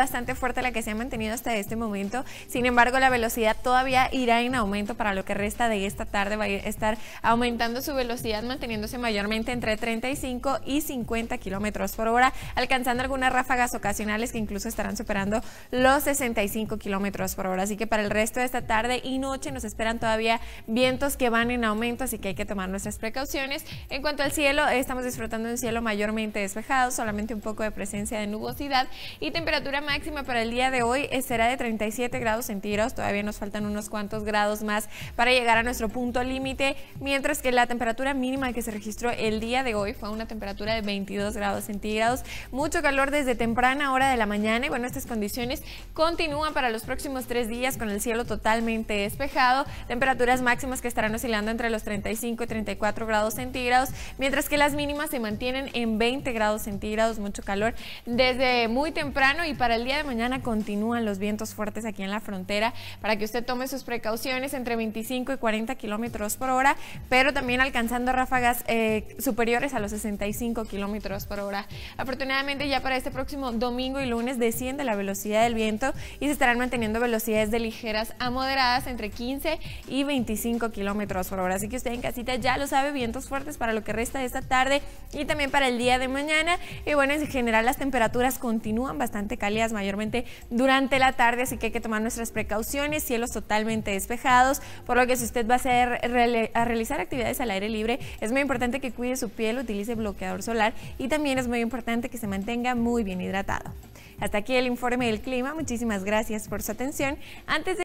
bastante fuerte la que se ha mantenido hasta este momento. Sin embargo, la velocidad todavía irá en aumento para lo que resta de esta tarde. Va a estar aumentando su velocidad, manteniéndose mayormente entre 35 y 50 kilómetros por hora, alcanzando algunas ráfagas ocasionales que incluso estarán superando los 65 kilómetros por hora. Así que para el resto de esta tarde y noche nos esperan todavía vientos que van en aumento, así que hay que tomar nuestras precauciones. En cuanto al cielo, estamos disfrutando de un cielo mayormente despejado, solamente un poco de presencia de nubosidad y temperatura máxima para el día de hoy será de 37 grados centígrados. Todavía nos faltan unos cuantos grados más para llegar a nuestro punto límite, mientras que la temperatura mínima que se registró el día de hoy fue una temperatura de 22 grados centígrados. Mucho calor desde temprana hora de la mañana y bueno, estas condiciones continúan para los próximos tres días con el cielo totalmente despejado. Temperaturas máximas que estarán oscilando entre los 35 y 34 grados centígrados, mientras que las mínimas se mantienen en 20 grados centígrados. Mucho calor desde muy temprano y para el el día de mañana continúan los vientos fuertes aquí en la frontera para que usted tome sus precauciones entre 25 y 40 kilómetros por hora, pero también alcanzando ráfagas eh, superiores a los 65 kilómetros por hora. Afortunadamente, ya para este próximo domingo y lunes desciende la velocidad del viento y se estarán manteniendo velocidades de ligeras a moderadas entre 15 y 25 kilómetros por hora. Así que usted en casita ya lo sabe, vientos fuertes para lo que resta de esta tarde y también para el día de mañana. Y bueno, en general, las temperaturas continúan bastante calientes mayormente durante la tarde, así que hay que tomar nuestras precauciones, cielos totalmente despejados, por lo que si usted va a, a realizar actividades al aire libre, es muy importante que cuide su piel, utilice bloqueador solar y también es muy importante que se mantenga muy bien hidratado. Hasta aquí el informe del clima, muchísimas gracias por su atención. Antes